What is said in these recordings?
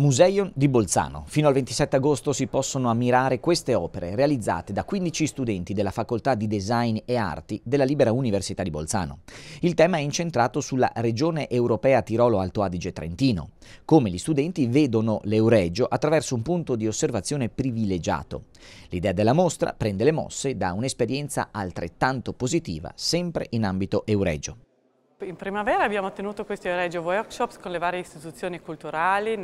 Museion di Bolzano. Fino al 27 agosto si possono ammirare queste opere realizzate da 15 studenti della Facoltà di Design e Arti della Libera Università di Bolzano. Il tema è incentrato sulla regione europea Tirolo-Alto Adige-Trentino, come gli studenti vedono l'Euregio attraverso un punto di osservazione privilegiato. L'idea della mostra prende le mosse da un'esperienza altrettanto positiva sempre in ambito Euregio. In primavera abbiamo tenuto questi Oregio Workshops con le varie istituzioni culturali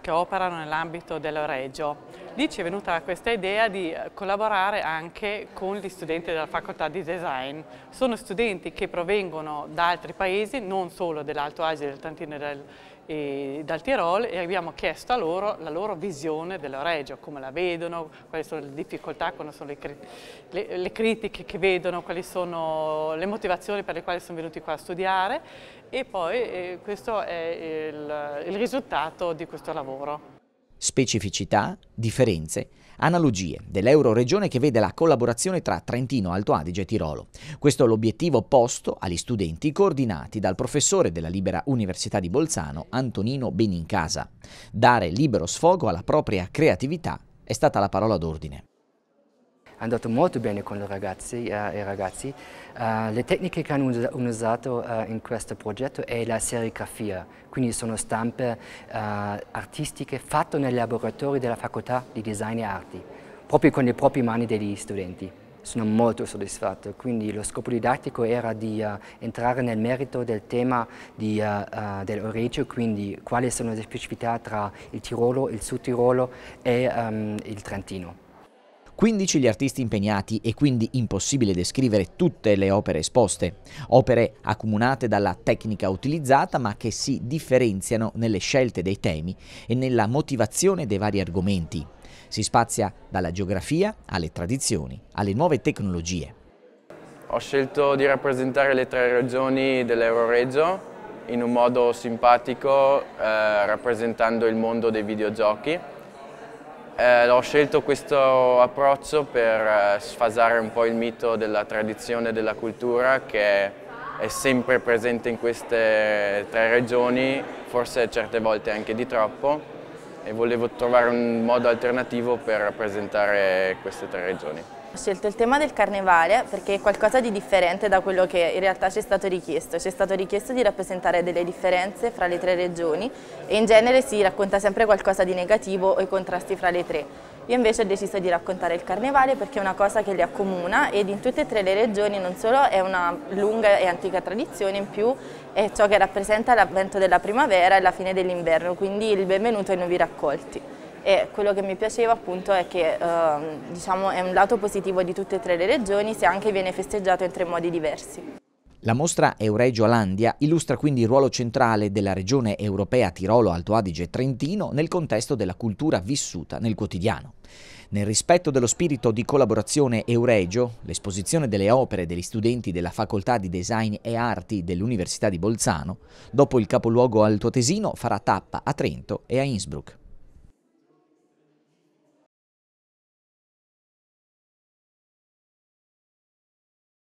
che operano nell'ambito dell'Oregio. Lì ci è venuta questa idea di eh, collaborare anche con gli studenti della facoltà di design. Sono studenti che provengono da altri paesi, non solo dell'Alto Asia, del Trentino e del e dal Tirol e abbiamo chiesto a loro la loro visione della Regio, come la vedono, quali sono le difficoltà, quali sono le, cri le, le critiche che vedono, quali sono le motivazioni per le quali sono venuti qua a studiare e poi eh, questo è il, il risultato di questo lavoro specificità, differenze, analogie dell'Euroregione che vede la collaborazione tra Trentino, Alto Adige e Tirolo. Questo è l'obiettivo posto agli studenti coordinati dal professore della Libera Università di Bolzano, Antonino Benincasa. Dare libero sfogo alla propria creatività è stata la parola d'ordine è andato molto bene con eh, i ragazzi. e eh, i ragazzi. le tecniche che hanno usato eh, in questo progetto è la serigrafia, quindi sono stampe artistiche fatte nei laboratori della facoltà di design e arti, proprio con le proprie mani degli studenti sono molto soddisfatto, quindi lo scopo didattico era di uh, entrare nel merito del tema di, uh, uh, dell'Oreggio, quindi quali sono le specificità tra il Tirolo, il Sud Tirolo e um, il Trentino. 15 gli artisti impegnati e quindi impossibile descrivere tutte le opere esposte, opere accomunate dalla tecnica utilizzata ma che si differenziano nelle scelte dei temi e nella motivazione dei vari argomenti. Si spazia dalla geografia alle tradizioni, alle nuove tecnologie. Ho scelto di rappresentare le tre regioni dell'Euroregio in un modo simpatico, eh, rappresentando il mondo dei videogiochi eh, ho scelto questo approccio per eh, sfasare un po' il mito della tradizione e della cultura che è sempre presente in queste tre regioni, forse certe volte anche di troppo, e volevo trovare un modo alternativo per rappresentare queste tre regioni. Ho scelto il tema del carnevale perché è qualcosa di differente da quello che in realtà ci è stato richiesto. Ci è stato richiesto di rappresentare delle differenze fra le tre regioni e in genere si racconta sempre qualcosa di negativo o i contrasti fra le tre. Io invece ho deciso di raccontare il carnevale perché è una cosa che li accomuna ed in tutte e tre le regioni non solo è una lunga e antica tradizione, in più è ciò che rappresenta l'avvento della primavera e la fine dell'inverno, quindi il benvenuto ai nuovi raccolti e quello che mi piaceva appunto è che ehm, diciamo, è un lato positivo di tutte e tre le regioni se anche viene festeggiato in tre modi diversi. La mostra Euregio Alandia illustra quindi il ruolo centrale della regione europea Tirolo, Alto Adige Trentino nel contesto della cultura vissuta nel quotidiano. Nel rispetto dello spirito di collaborazione Euregio, l'esposizione delle opere degli studenti della Facoltà di Design e Arti dell'Università di Bolzano, dopo il capoluogo altoatesino, farà tappa a Trento e a Innsbruck.